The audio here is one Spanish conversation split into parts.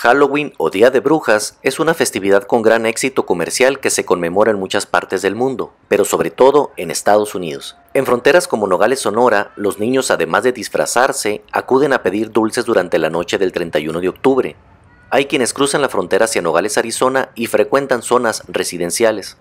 Halloween o Día de Brujas es una festividad con gran éxito comercial que se conmemora en muchas partes del mundo, pero sobre todo en Estados Unidos. En fronteras como Nogales, Sonora, los niños además de disfrazarse, acuden a pedir dulces durante la noche del 31 de octubre. Hay quienes cruzan la frontera hacia Nogales, Arizona y frecuentan zonas residenciales.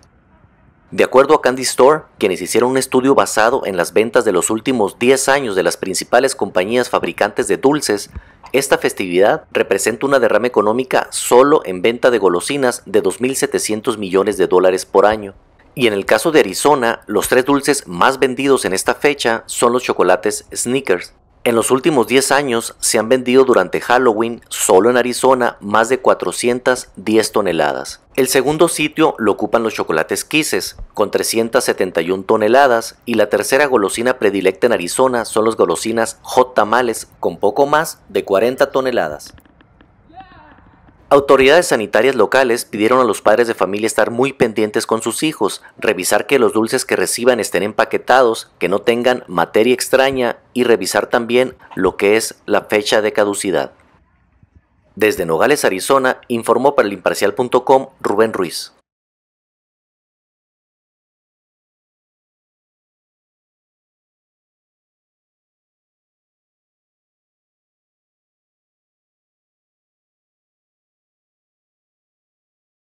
De acuerdo a Candy Store, quienes hicieron un estudio basado en las ventas de los últimos 10 años de las principales compañías fabricantes de dulces, esta festividad representa una derrama económica solo en venta de golosinas de 2.700 millones de dólares por año. Y en el caso de Arizona, los tres dulces más vendidos en esta fecha son los chocolates Snickers, en los últimos 10 años se han vendido durante Halloween solo en Arizona más de 410 toneladas. El segundo sitio lo ocupan los chocolates Kisses, con 371 toneladas, y la tercera golosina predilecta en Arizona son los golosinas Hot Tamales, con poco más de 40 toneladas. Autoridades sanitarias locales pidieron a los padres de familia estar muy pendientes con sus hijos, revisar que los dulces que reciban estén empaquetados, que no tengan materia extraña y revisar también lo que es la fecha de caducidad. Desde Nogales, Arizona, informó para el imparcial.com Rubén Ruiz.